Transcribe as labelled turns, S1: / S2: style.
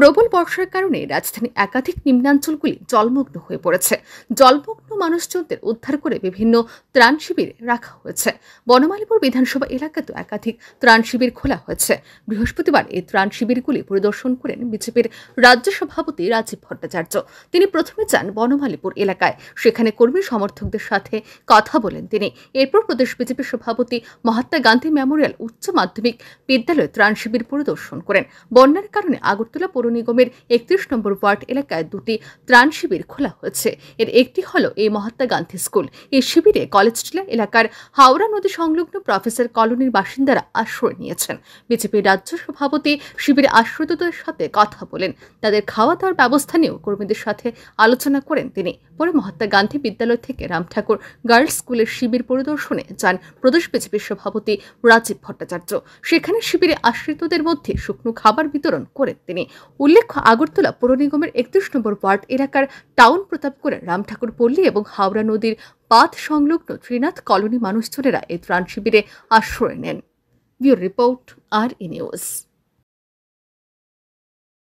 S1: প্রবল বর্ষার কারণে রাজধানী একাধিক নিম্নাঞ্চলগুলি জলমগ্ন হয়ে পড়েছে জলমগ্ন মানুষজনদের উদ্ধার করে বিভিন্ন ত্রাণ শিবিরে রাখা হয়েছে বনমালীপুর বিধানসভা এলাকাতেও একাধিক ত্রাণ শিবির খোলা হয়েছে বৃহস্পতিবার এই ত্রাণ শিবিরগুলি পরিদর্শন করেন বিজেপির রাজ্য সভাপতি রাজীব ভট্টাচার্য তিনি প্রথমে যান বনমালীপুর এলাকায় সেখানে কর্মী সমর্থকদের সাথে কথা বলেন তিনি এরপর প্রদেশ বিজেপির সভাপতি মহাত্মা গান্ধী মেমোরিয়াল উচ্চ মাধ্যমিক বিদ্যালয়ে ত্রাণ শিবির পরিদর্শন করেন বন্যার কারণে আগরতলা পৌর নিগমের একত্রিশ নম্বর ওয়ার্ড এলাকায় দুটি ত্রাণ শিবির খোলা হয়েছে এর একটি হল এই মহাত্মা গান্ধী স্কুল এই শিবিরে কলেজ টিলা এলাকার হাওড়া নদী সংলগ্ন প্রফেসর কলোনির বাসিন্দারা আশ্রয় নিয়েছেন বিজেপির রাজ্য সভাপতি শিবিরে আশ্রিতদের সাথে কথা বলেন তাদের খাওয়া দাওয়ার ব্যবস্থা নিয়েও কর্মীদের সাথে আলোচনা করেন তিনি পরে মহাত্মা গান্ধী বিদ্যালয় থেকে রামঠাকুর গার্লস স্কুলের শিবির পরিদর্শনে যান প্রদেশ বিজেপির সভাপতি রাজীব ভট্টাচার্য সেখানে শিবিরে আশ্রিতদের মধ্যে শুকনো খাবার বিতরণ করেন তিনি উল্লেখ্য আগরতলা পৌর নিগমের একত্রিশ নম্বর ওয়ার্ড এলাকার টাউন প্রতাপপুরে রামঠাকুর পল্লী এবং হাওড়া নদীর পাত সংলগ্ন ত্রিনাথ কলোনি মানুষজনেরা এই ত্রাণ শিবিরে আশ্রয় নেন রিপোর্ট আর ই